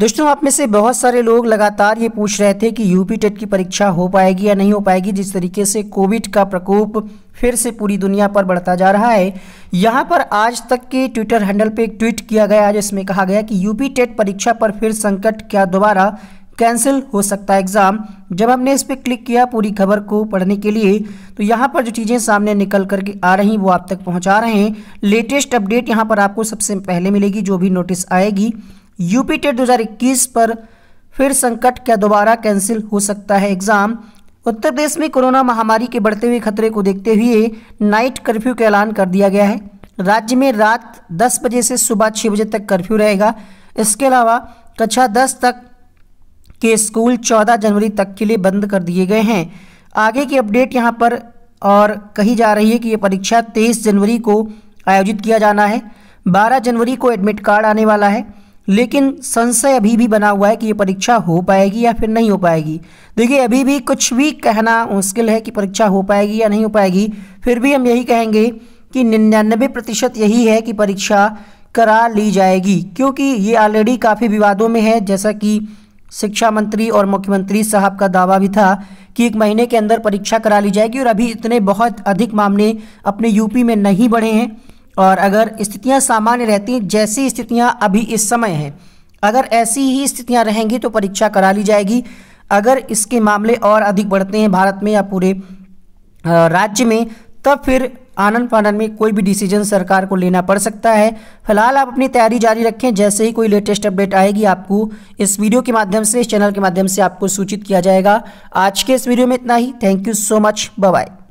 दोस्तों आप में से बहुत सारे लोग लगातार ये पूछ रहे थे कि यूपी टेट की परीक्षा हो पाएगी या नहीं हो पाएगी जिस तरीके से कोविड का प्रकोप फिर से पूरी दुनिया पर बढ़ता जा रहा है यहाँ पर आज तक के ट्विटर हैंडल पे एक ट्वीट किया गया जिसमें कहा गया कि यूपी टेट परीक्षा पर फिर संकट क्या दोबारा कैंसिल हो सकता है एग्ज़ाम जब हमने इस पर क्लिक किया पूरी खबर को पढ़ने के लिए तो यहाँ पर जो चीज़ें सामने निकल करके आ रही वो आप तक पहुँचा रहे हैं लेटेस्ट अपडेट यहाँ पर आपको सबसे पहले मिलेगी जो भी नोटिस आएगी यूपी टेट 2021 पर फिर संकट क्या दोबारा कैंसिल हो सकता है एग्जाम उत्तर प्रदेश में कोरोना महामारी के बढ़ते हुए खतरे को देखते हुए नाइट कर्फ्यू का ऐलान कर दिया गया है राज्य में रात 10 बजे से सुबह 6 बजे तक कर्फ्यू रहेगा इसके अलावा कक्षा 10 तक के स्कूल 14 जनवरी तक के लिए बंद कर दिए गए हैं आगे की अपडेट यहाँ पर और कही जा रही है कि ये परीक्षा 23 जनवरी को आयोजित किया जाना है 12 जनवरी को एडमिट कार्ड आने वाला है लेकिन संशय अभी भी बना हुआ है कि ये परीक्षा हो पाएगी या फिर नहीं हो पाएगी देखिए अभी भी कुछ भी कहना मुश्किल है कि परीक्षा हो पाएगी या नहीं हो पाएगी फिर भी हम यही कहेंगे कि निन्यानबे प्रतिशत यही है कि परीक्षा करा ली जाएगी क्योंकि ये ऑलरेडी काफ़ी विवादों में है जैसा कि शिक्षा मंत्री और मुख्यमंत्री साहब का दावा भी था कि एक महीने के अंदर परीक्षा करा ली जाएगी और अभी इतने बहुत अधिक मामले अपने यूपी में नहीं बढ़े हैं और अगर स्थितियां सामान्य रहती हैं जैसी स्थितियां अभी इस समय हैं अगर ऐसी ही स्थितियां रहेंगी तो परीक्षा करा ली जाएगी अगर इसके मामले और अधिक बढ़ते हैं भारत में या पूरे राज्य में तब फिर आनन फानन में कोई भी डिसीजन सरकार को लेना पड़ सकता है फिलहाल आप अपनी तैयारी जारी रखें जैसे ही कोई लेटेस्ट अपडेट आएगी आपको इस वीडियो के माध्यम से इस चैनल के माध्यम से आपको सूचित किया जाएगा आज के इस वीडियो में इतना ही thank you so much bye